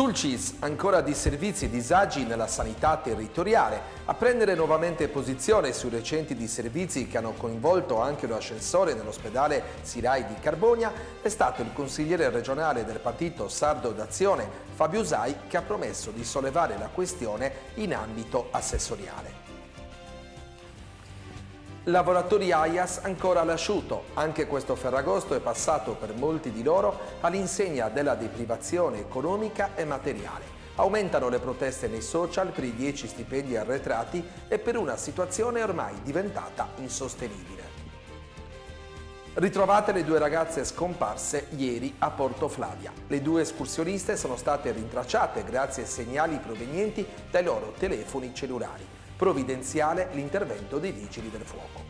Sul CIS, ancora disservizi e disagi nella sanità territoriale, a prendere nuovamente posizione sui recenti disservizi che hanno coinvolto anche lo ascensore nell'ospedale Sirai di Carbonia, è stato il consigliere regionale del partito Sardo d'Azione, Fabio Usai, che ha promesso di sollevare la questione in ambito assessoriale. Lavoratori AIAS ancora lasciuto, anche questo Ferragosto è passato per molti di loro all'insegna della deprivazione economica e materiale. Aumentano le proteste nei social per i 10 stipendi arretrati e per una situazione ormai diventata insostenibile. Ritrovate le due ragazze scomparse ieri a Porto Flavia. Le due escursioniste sono state rintracciate grazie ai segnali provenienti dai loro telefoni cellulari provvidenziale l'intervento dei vigili del fuoco.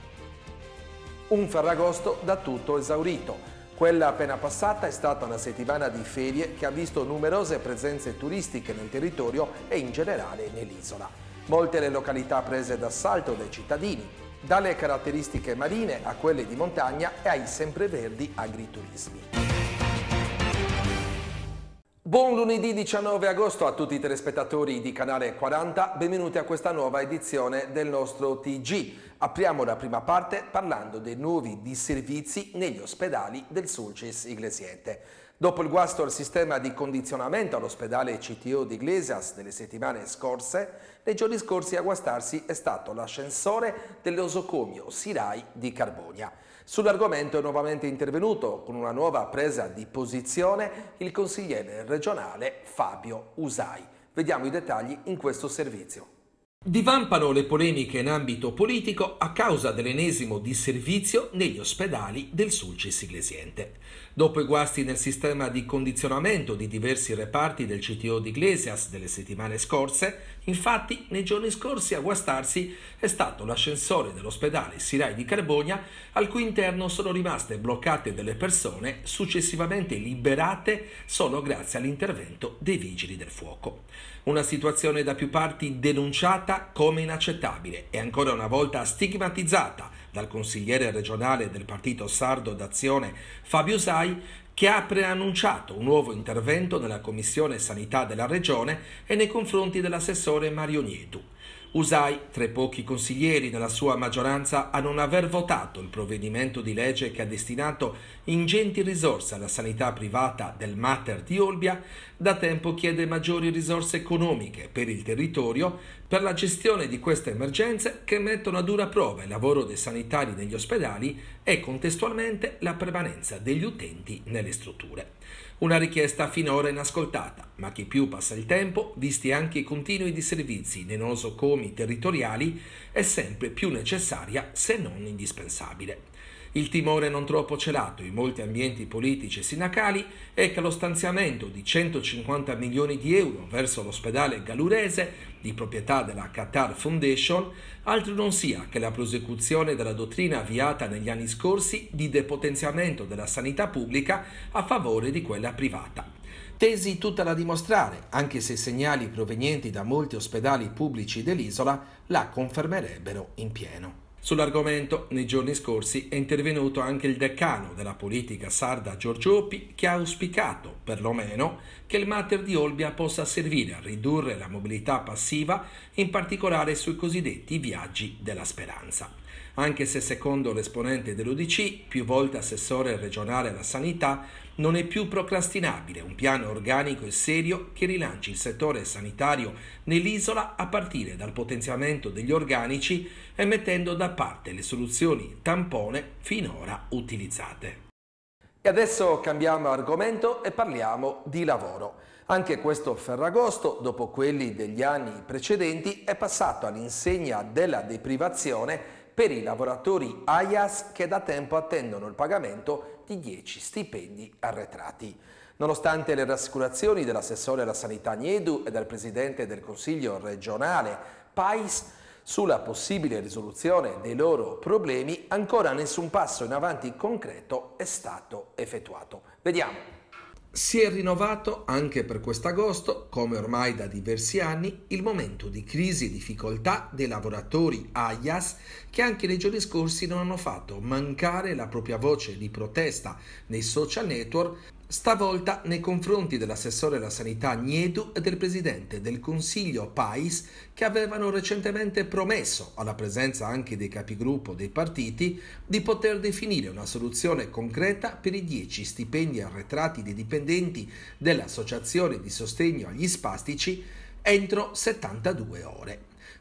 Un Ferragosto da tutto esaurito. Quella appena passata è stata una settimana di ferie che ha visto numerose presenze turistiche nel territorio e in generale nell'isola. Molte le località prese d'assalto dai cittadini, dalle caratteristiche marine a quelle di montagna e ai sempreverdi agriturismi. Buon lunedì 19 agosto a tutti i telespettatori di Canale 40, benvenuti a questa nuova edizione del nostro TG. Apriamo la prima parte parlando dei nuovi disservizi negli ospedali del Sulcis Iglesiente. Dopo il guasto al sistema di condizionamento all'ospedale CTO di Iglesias delle settimane scorse, nei giorni scorsi a guastarsi è stato l'ascensore dell'osocomio Sirai di Carbonia. Sull'argomento è nuovamente intervenuto con una nuova presa di posizione il consigliere regionale Fabio Usai. Vediamo i dettagli in questo servizio. Divampano le polemiche in ambito politico a causa dell'ennesimo disservizio negli ospedali del Sulcis Iglesiente. Dopo i guasti nel sistema di condizionamento di diversi reparti del CTO di Iglesias delle settimane scorse, Infatti, nei giorni scorsi a guastarsi è stato l'ascensore dell'ospedale Sirai di Carbogna, al cui interno sono rimaste bloccate delle persone, successivamente liberate solo grazie all'intervento dei vigili del fuoco. Una situazione da più parti denunciata come inaccettabile e ancora una volta stigmatizzata dal consigliere regionale del partito sardo d'azione Fabio Sai, che ha preannunciato un nuovo intervento nella Commissione Sanità della Regione e nei confronti dell'assessore Mario Nietu. Usai, tra i pochi consiglieri nella sua maggioranza, a non aver votato il provvedimento di legge che ha destinato ingenti risorse alla sanità privata del Mater di Olbia, da tempo chiede maggiori risorse economiche per il territorio per la gestione di queste emergenze che mettono a dura prova il lavoro dei sanitari negli ospedali e contestualmente la prevalenza degli utenti nelle strutture. Una richiesta finora inascoltata, ma che più passa il tempo, visti anche i continui disservizi nei nosocomi territoriali, è sempre più necessaria se non indispensabile. Il timore non troppo celato in molti ambienti politici e sindacali è che lo stanziamento di 150 milioni di euro verso l'ospedale galurese, di proprietà della Qatar Foundation, altro non sia che la prosecuzione della dottrina avviata negli anni scorsi di depotenziamento della sanità pubblica a favore di quella privata. Tesi tutta da dimostrare, anche se i segnali provenienti da molti ospedali pubblici dell'isola la confermerebbero in pieno. Sull'argomento, nei giorni scorsi, è intervenuto anche il decano della politica sarda Giorgio Oppi, che ha auspicato, perlomeno, che il mater di Olbia possa servire a ridurre la mobilità passiva, in particolare sui cosiddetti viaggi della speranza. Anche se, secondo l'esponente dell'UDC, più volte assessore regionale alla sanità, non è più procrastinabile un piano organico e serio che rilanci il settore sanitario nell'isola a partire dal potenziamento degli organici e mettendo da parte le soluzioni tampone finora utilizzate. E adesso cambiamo argomento e parliamo di lavoro. Anche questo Ferragosto, dopo quelli degli anni precedenti, è passato all'insegna della deprivazione per i lavoratori AIAS che da tempo attendono il pagamento di 10 stipendi arretrati. Nonostante le rassicurazioni dell'assessore alla sanità Niedu e del presidente del consiglio regionale Pais sulla possibile risoluzione dei loro problemi, ancora nessun passo in avanti concreto è stato effettuato. Vediamo. Si è rinnovato anche per quest'agosto, come ormai da diversi anni, il momento di crisi e difficoltà dei lavoratori AIAS che anche nei giorni scorsi non hanno fatto mancare la propria voce di protesta nei social network stavolta nei confronti dell'assessore alla sanità Niedu e del presidente del Consiglio Pais che avevano recentemente promesso, alla presenza anche dei capigruppo dei partiti, di poter definire una soluzione concreta per i dieci stipendi arretrati dei dipendenti dell'Associazione di sostegno agli spastici entro 72 ore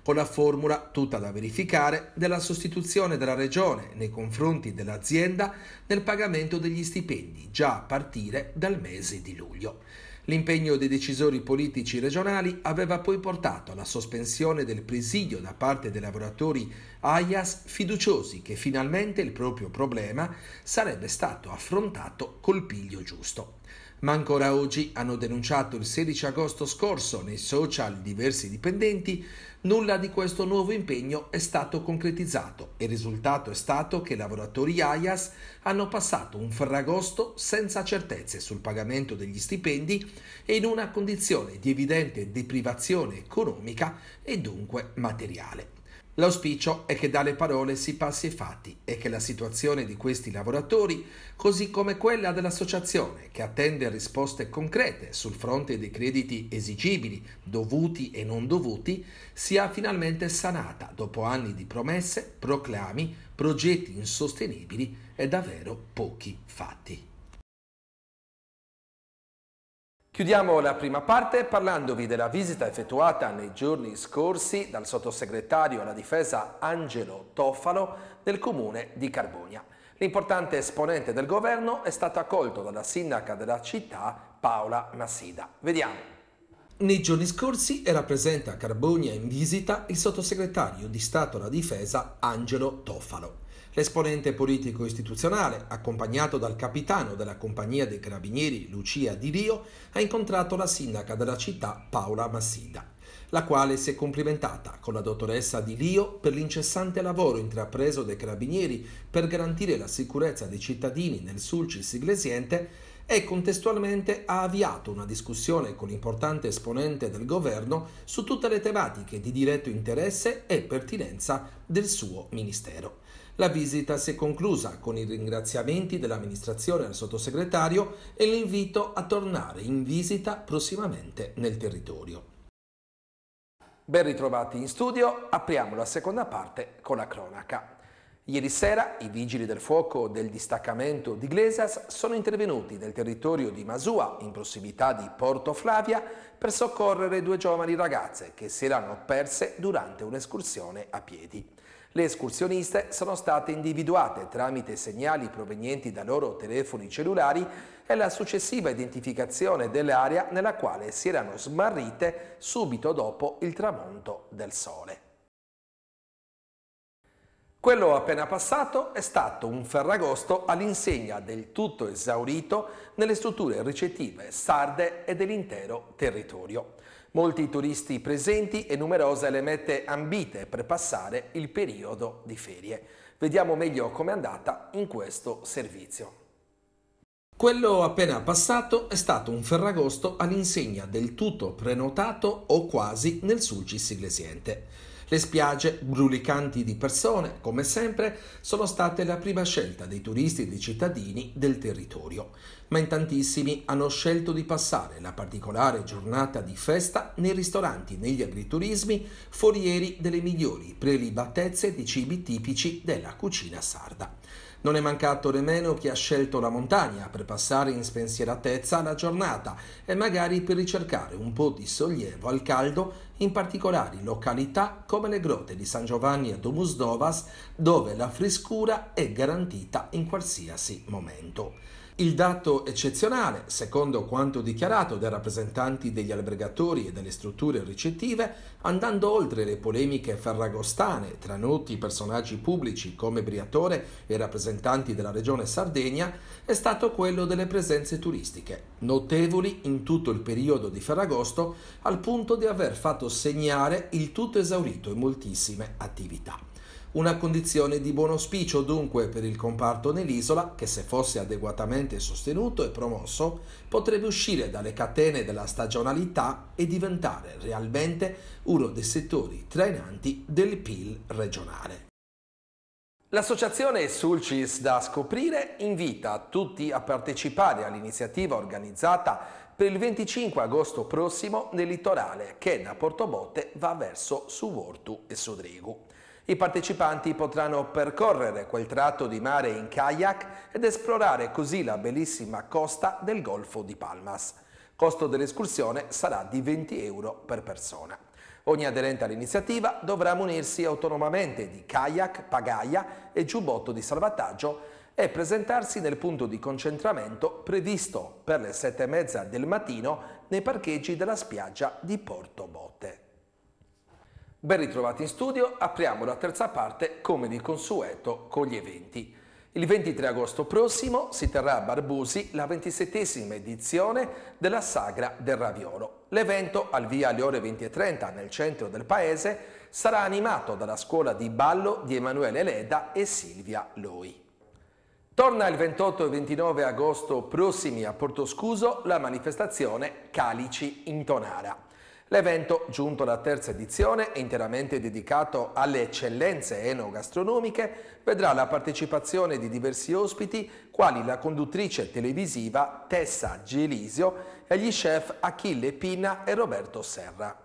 con la formula tutta da verificare della sostituzione della Regione nei confronti dell'azienda nel pagamento degli stipendi già a partire dal mese di luglio. L'impegno dei decisori politici regionali aveva poi portato alla sospensione del presidio da parte dei lavoratori AIAS fiduciosi che finalmente il proprio problema sarebbe stato affrontato col piglio giusto ma ancora oggi hanno denunciato il 16 agosto scorso nei social diversi dipendenti, nulla di questo nuovo impegno è stato concretizzato e il risultato è stato che i lavoratori AIAS hanno passato un ferragosto senza certezze sul pagamento degli stipendi e in una condizione di evidente deprivazione economica e dunque materiale. L'auspicio è che dalle parole si passi ai fatti e che la situazione di questi lavoratori, così come quella dell'associazione, che attende risposte concrete sul fronte dei crediti esigibili, dovuti e non dovuti, sia finalmente sanata dopo anni di promesse, proclami, progetti insostenibili e davvero pochi fatti. Chiudiamo la prima parte parlandovi della visita effettuata nei giorni scorsi dal sottosegretario alla difesa Angelo Toffalo del comune di Carbonia. L'importante esponente del governo è stato accolto dalla sindaca della città Paola Massida. Vediamo. Nei giorni scorsi era presente a Carbonia in visita il sottosegretario di Stato alla difesa Angelo Toffalo. L'esponente politico istituzionale, accompagnato dal capitano della compagnia dei carabinieri Lucia Di Rio, ha incontrato la sindaca della città Paola Massida la quale si è complimentata con la dottoressa Di Rio per l'incessante lavoro intrapreso dai carabinieri per garantire la sicurezza dei cittadini nel Sulcis Iglesiente e contestualmente ha avviato una discussione con l'importante esponente del governo su tutte le tematiche di diretto interesse e pertinenza del suo ministero. La visita si è conclusa con i ringraziamenti dell'amministrazione al sottosegretario e l'invito a tornare in visita prossimamente nel territorio. Ben ritrovati in studio, apriamo la seconda parte con la cronaca. Ieri sera i vigili del fuoco del distaccamento di Glesas sono intervenuti nel territorio di Masua, in prossimità di Porto Flavia, per soccorrere due giovani ragazze che si erano perse durante un'escursione a piedi. Le escursioniste sono state individuate tramite segnali provenienti da loro telefoni cellulari e la successiva identificazione dell'area nella quale si erano smarrite subito dopo il tramonto del sole. Quello appena passato è stato un ferragosto all'insegna del tutto esaurito nelle strutture ricettive sarde e dell'intero territorio. Molti turisti presenti e numerose le mette ambite per passare il periodo di ferie. Vediamo meglio com'è andata in questo servizio. Quello appena passato è stato un Ferragosto all'insegna del tutto prenotato o quasi nel Sulcis Iglesiente. Le spiagge, brulicanti di persone, come sempre, sono state la prima scelta dei turisti e dei cittadini del territorio, ma in tantissimi hanno scelto di passare la particolare giornata di festa nei ristoranti, negli agriturismi, forieri delle migliori prelibatezze di cibi tipici della cucina sarda. Non è mancato nemmeno chi ha scelto la montagna per passare in spensieratezza la giornata e magari per ricercare un po' di sollievo al caldo, in particolari località come le grotte di San Giovanni e Domus Dovas, dove la frescura è garantita in qualsiasi momento. Il dato eccezionale, secondo quanto dichiarato dai rappresentanti degli albergatori e delle strutture ricettive, andando oltre le polemiche ferragostane tra noti personaggi pubblici come Briatore e rappresentanti della regione Sardegna, è stato quello delle presenze turistiche, notevoli in tutto il periodo di Ferragosto, al punto di aver fatto segnare il tutto esaurito in moltissime attività. Una condizione di buon auspicio dunque per il comparto nell'isola che se fosse adeguatamente sostenuto e promosso potrebbe uscire dalle catene della stagionalità e diventare realmente uno dei settori trainanti del PIL regionale. L'associazione Sulcis da scoprire invita tutti a partecipare all'iniziativa organizzata per il 25 agosto prossimo nel litorale che da Portobotte va verso Suvortu e Sodregu. I partecipanti potranno percorrere quel tratto di mare in kayak ed esplorare così la bellissima costa del Golfo di Palmas. Costo dell'escursione sarà di 20 euro per persona. Ogni aderente all'iniziativa dovrà munirsi autonomamente di kayak, pagaia e giubbotto di salvataggio e presentarsi nel punto di concentramento previsto per le sette e mezza del mattino nei parcheggi della spiaggia di Porto Botte. Ben ritrovati in studio, apriamo la terza parte come di consueto con gli eventi. Il 23 agosto prossimo si terrà a Barbusi la 27esima edizione della Sagra del Raviolo. L'evento, al via alle ore 20.30 nel centro del paese, sarà animato dalla scuola di ballo di Emanuele Leda e Silvia Loi. Torna il 28 e 29 agosto prossimi a Portoscuso la manifestazione Calici in Tonara. L'evento, giunto alla terza edizione e interamente dedicato alle eccellenze enogastronomiche, vedrà la partecipazione di diversi ospiti quali la conduttrice televisiva Tessa Gelisio e gli chef Achille Pinna e Roberto Serra.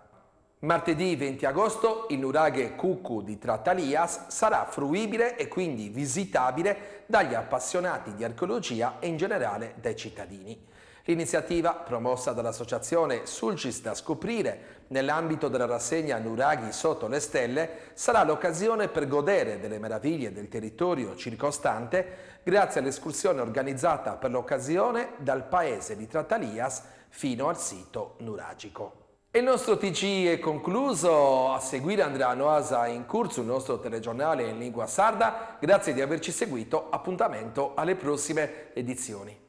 Martedì 20 agosto il nuraghe Cucu di Trattalias sarà fruibile e quindi visitabile dagli appassionati di archeologia e in generale dai cittadini. L'iniziativa, promossa dall'associazione Sulcis da scoprire nell'ambito della rassegna Nuraghi sotto le stelle, sarà l'occasione per godere delle meraviglie del territorio circostante grazie all'escursione organizzata per l'occasione dal paese di Trattalias fino al sito nuragico. Il nostro TG è concluso, a seguire andrà Noasa in corso il nostro telegiornale in lingua sarda. Grazie di averci seguito, appuntamento alle prossime edizioni.